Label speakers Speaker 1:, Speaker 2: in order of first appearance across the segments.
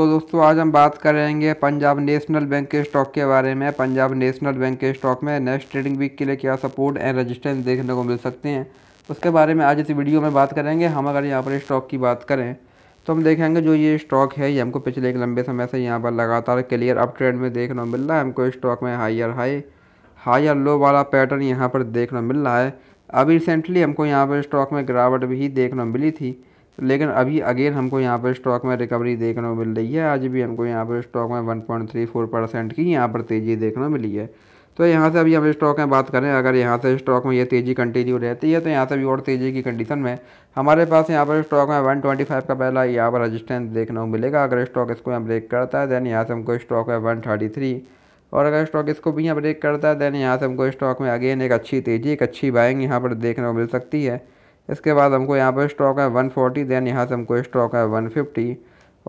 Speaker 1: तो दोस्तों आज हम बात करेंगे पंजाब नेशनल बैंक के स्टॉक के बारे में पंजाब नेशनल बैंक के स्टॉक में नेक्स्ट ट्रेडिंग वीक के लिए क्या सपोर्ट एंड रेजिस्टेंस देखने को मिल सकते हैं उसके बारे में आज इस वीडियो में बात करेंगे हम अगर यहाँ पर स्टॉक की बात करें तो हम देखेंगे जो ये स्टॉक है ये हमको पिछले एक लंबे समय से यहाँ पर लगातार क्लियर अप ट्रेंड में देखने को मिल रहा है हमको स्टॉक में हाइयर हाई हाइयर लो वाला पैटर्न यहाँ पर देखने को मिल रहा है अभी रिसेंटली हमको यहाँ पर स्टॉक में गिरावट भी देखने को मिली थी लेकिन अभी अगेन हमको यहाँ पर स्टॉक में रिकवरी देखने को मिल रही है आज भी हमको यहाँ पर स्टॉक में 1.34 परसेंट की यहाँ पर तेज़ी देखने को मिली है तो यहाँ से अभी हम स्टॉक में बात करें अगर यहाँ से स्टॉक में ये तेज़ी कंटिन्यू रहती है तो यहाँ से भी और तेज़ी की कंडीशन में हमारे पास यहाँ पर स्टॉक में वन का पहला यहाँ पर रजिस्टेंस देखने को मिलेगा अगर स्टॉक इसको यहाँ ब्रेक करता है देन यहाँ से हमको स्टॉक है वन और अगर स्टॉक इसको भी यहाँ ब्रेक करता है देन यहाँ से हमको स्टॉक में अगेन एक अच्छी तेज़ी एक अच्छी बाइंग यहाँ पर देखने को मिल सकती है इसके बाद हमको यहाँ पर स्टॉक है 140 देन यहाँ से हमको स्टॉक है 150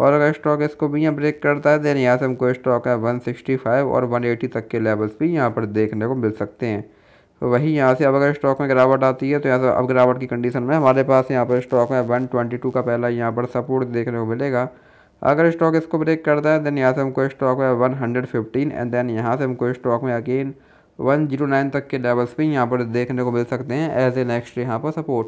Speaker 1: और अगर स्टॉक इसको भी यहाँ ब्रेक करता है देन यहाँ से हमको स्टॉक है 165 और 180 तक के लेवल्स भी यहाँ पर देखने को मिल सकते हैं तो वही यहाँ से अब अगर स्टॉक में गिरावट आती है तो यहाँ से अब गिरावट की कंडीशन में हमारे पास यहाँ पर स्टॉक है टू का पहला यहाँ पर सपोर्ट देखने को मिलेगा अगर स्टॉक इसको ब्रेक करता है देन यहाँ से हमको स्टॉक है फिफ्टीन एंड देन यहाँ से हमको स्टॉक में अगेन 109 तक के लेवल्स भी यहाँ पर देखने को मिल सकते हैं एज ए नेक्स्ट यहाँ पर सपोर्ट